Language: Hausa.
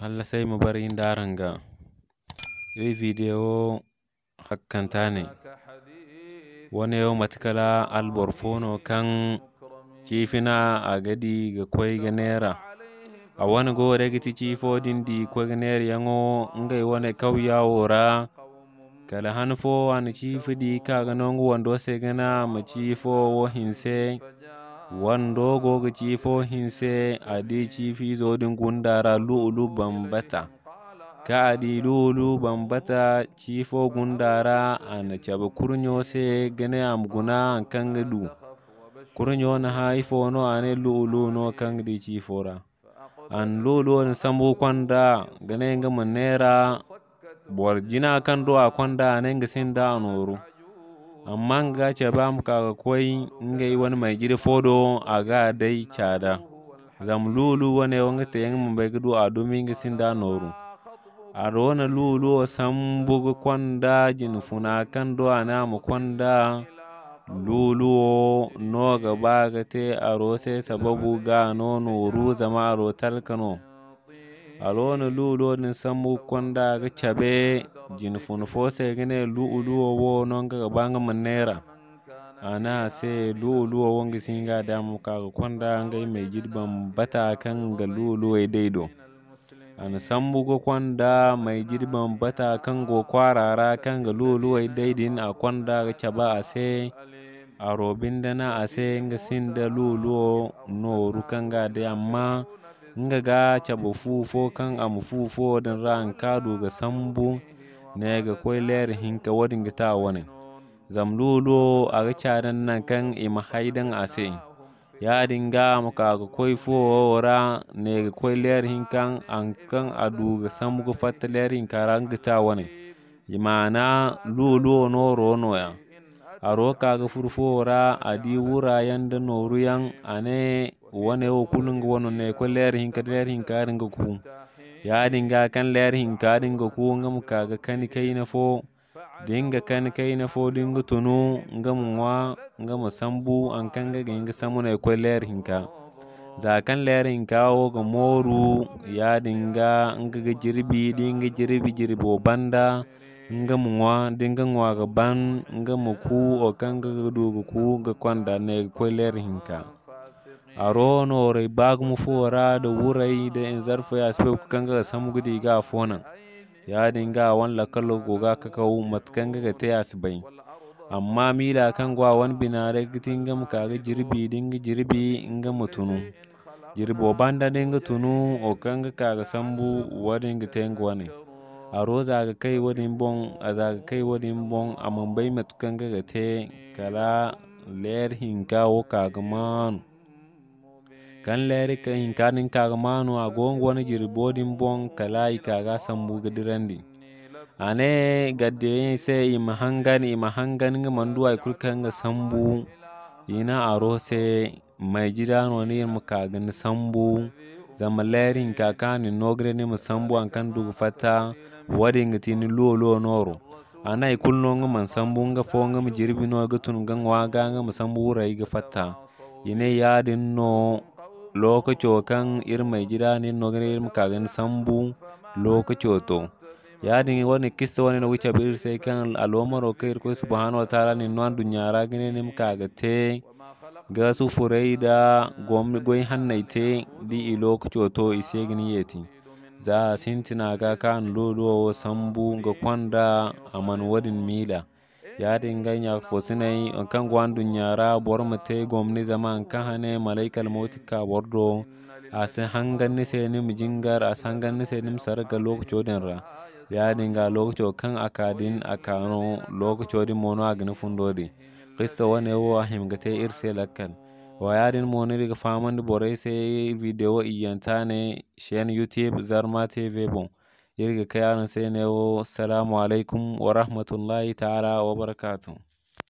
Allah sai mu bar inda ga yi video ne wani yau matkala alborfono kan cifina agadi ga kwai ga nera awan go gici cifodin di kwai ga naira yango ngai wane kauya wora kala hanfo an cifidi kaga nongu wando gana ma cifo wahin sai wando gogo cifo hinse adi cifi zodin gundara lulu bambata ka adi lulu bambata cifo gundara na caba kurnyo se gane am guna an kanga kurnyo na haifo no ane lulu no kanga di cifora an lulu ni sambu kwanda gane nga manera borjina kan do a kwanda ane nga sinda anoro amma ce ba mu kaga koi yi wani mai gidi fodo ga dai cada zam lulu wane wanga tayang mambai gudu domin ngi sinda noru a arona lulu bugu kwanda jin funa kan doa na mu kwanda lulu no gaba ga te aro sai sababu ga no noru zama aro talkano arona lulu san sambu kwanda ga cabe jin fun fose gene lu'uluwo wo non ga banga manera ana se lu'uluwo wonga singa damu ka kwanda ngai mai jirban bata kan ga lu'uluwo e daido an sambu go kwanda mai jirban bata kan go kwarara kan ga lu'uluwo e daidin a kwanda ga caba a sai a robin dana a sai nga sinda lu'uluwo noru kan ga da amma nga ga caba fufo kan amu fufo dan ran kadu ga sambu nega koy lere hinka wadin gita wani zam lulu aga charan nan kan ima haidan ase ya dinga koi ga koy fuwora nega koy lere hinkan an kan adu ga samu ga fatta lere hinkaran ga ta wanin imana lulu no no ya aro kaga furfora adi wura yanda noru yan ane wane wo kulunga wono ne ko lere hinka lere hinkarin ga ku yaadinga kan leer hin kaadinga kuu ngam kaaga kani kayna fo dinga kani kayna fo dinga tunu ngam ŋwa ngam sambu an kanga ginga samuna ko leer hinka za kan leer hinka wo ga mooru yaadinga nga ga jirbi dinga jirbi jirbi wo banda nga mu ŋwa dinga ŋwa ga ban nga mu kuu o kanga ga duga kuu ga kwanda ne ga ko leer hinka a arono bag mu fora da wurai da in zarfa ya sibe kanga ga samu gudi ga fonan ya dinga wan la kallo goga ka kawo matkan ga ta ya amma mila kan gwa wan binare gitin gam ka ga jirbi dinga jirbi ga mutunu jirbo banda dinga tunu o kan ga ka ga sambu wadin ga ne a roza ga kai wadin bon a za ga kai wadin bon amman bai matkan ga te kala ler hinga wo ka ga manu kan leri ka kanin ka manu a gon wani jiri bodin bon kala ikaga sambu gidirandi ane gadde se ima hangan ima hangan nga mandu ay kulkan nga sambu ina aro se mai jirano ne mu kaga ni sambu zama leri ka kanin nogre ne mu an kan dugu fata wadin nga tini lolo noro ana ikulno ga man sambu ga fo ga mu jiribi no ga tun nga waga ga mu rai ga fata ine yadin no lokaco kan ir mai gida ne no gane ir kagan sambu lokaco to din wani kisa wani na wuce bir sai kan alomaro kai ko subhanahu wa ta'ala ne no dunyara gane nim kaga te ga su furai da goyin hannai te di i lokaco to ise gani yeti za sintina ga kan lulu sambu ga kwanda aman wadin mila ya fosinai fosinay kan gwandun nyara bor mate gomni zaman kan hane malaikal bordo ka bordo asin hanganni nim jingar as hanganni nim sarga lokacodin ra yaadin ga lokaco kan akadin akano lokacodin mono agni fundodi qissa wane wo ahimgate irse lakkal wayarin moniri ga faman borai sai video ne shen youtube zarma tv bon yirga kayaran sai wo salamu alaikum wa rahmatullahi ta'ala wa barakatuh